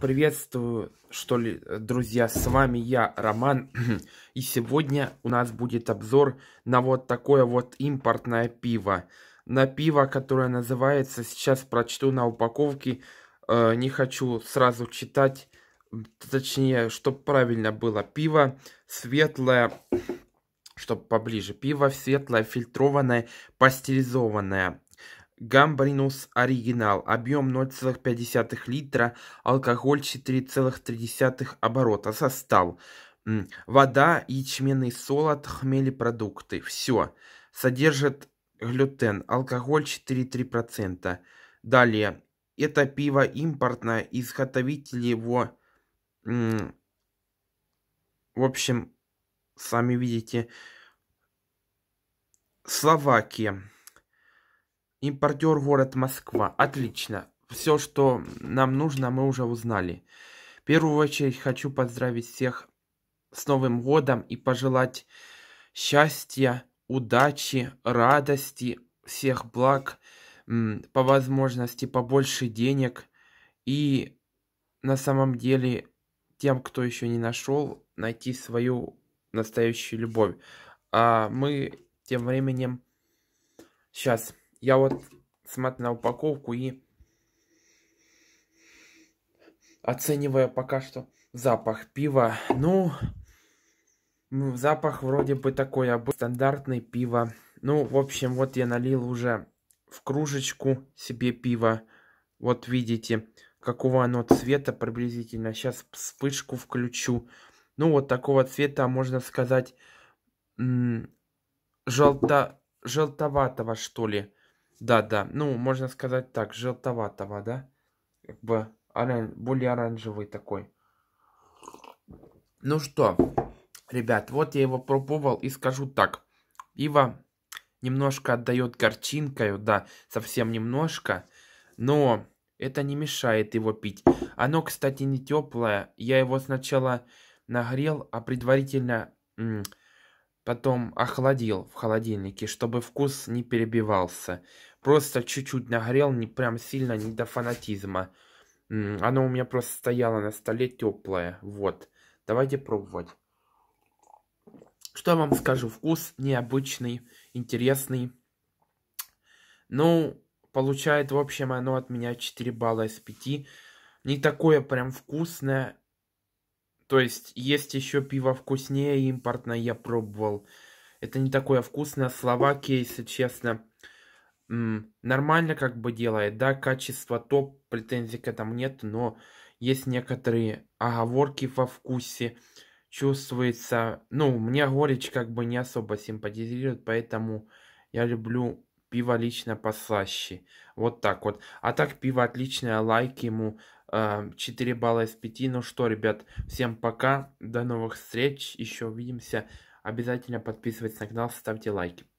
Приветствую, что ли, друзья, с вами я, Роман, и сегодня у нас будет обзор на вот такое вот импортное пиво. На пиво, которое называется, сейчас прочту на упаковке, э, не хочу сразу читать, точнее, чтобы правильно было, пиво светлое, чтобы поближе, пиво светлое, фильтрованное, пастеризованное. Гамбринус оригинал. Объем 0,5 литра, алкоголь 4,3 оборота. Состав. Вода, ячменный солод, хмелепродукты. Все. Содержит глютен, алкоголь 4,3%. Далее. Это пиво импортное, изготовитель его... В общем, сами видите. Словакия. Импортер город Москва. Отлично. Все, что нам нужно, мы уже узнали. В первую очередь хочу поздравить всех с Новым годом и пожелать счастья, удачи, радости, всех благ, по возможности побольше денег. И на самом деле тем, кто еще не нашел, найти свою настоящую любовь. А мы тем временем сейчас я вот смотрю на упаковку и оценивая пока что запах пива, ну, запах вроде бы такой обычный, стандартный пиво. Ну, в общем, вот я налил уже в кружечку себе пиво. Вот видите, какого оно цвета приблизительно. Сейчас вспышку включу. Ну, вот такого цвета, можно сказать, желто желтоватого, что ли. Да-да, ну, можно сказать так, желтоватого, да? Как бы оран... более оранжевый такой. Ну что, ребят, вот я его пробовал и скажу так. Ива немножко отдает горчинкою, да, совсем немножко, но это не мешает его пить. Оно, кстати, не теплое. Я его сначала нагрел, а предварительно Потом охладил в холодильнике, чтобы вкус не перебивался. Просто чуть-чуть нагрел, не прям сильно, не до фанатизма. Оно у меня просто стояло на столе теплое. Вот. Давайте пробовать. Что я вам скажу? Вкус необычный, интересный. Ну, получает, в общем, оно от меня 4 балла из 5. Не такое прям вкусное то есть есть еще пиво вкуснее импортное, я пробовал. Это не такое вкусное. Словакия, если честно, нормально как бы делает. Да, качество топ, претензий к этому нет, но есть некоторые оговорки во вкусе. Чувствуется, ну, мне горечь как бы не особо симпатизирует, поэтому я люблю пиво лично послаще. Вот так вот. А так пиво отличное, лайк ему. 4 эм, балла из 5. Ну что, ребят, всем пока. До новых встреч. Еще увидимся. Обязательно подписывайтесь на канал, ставьте лайки.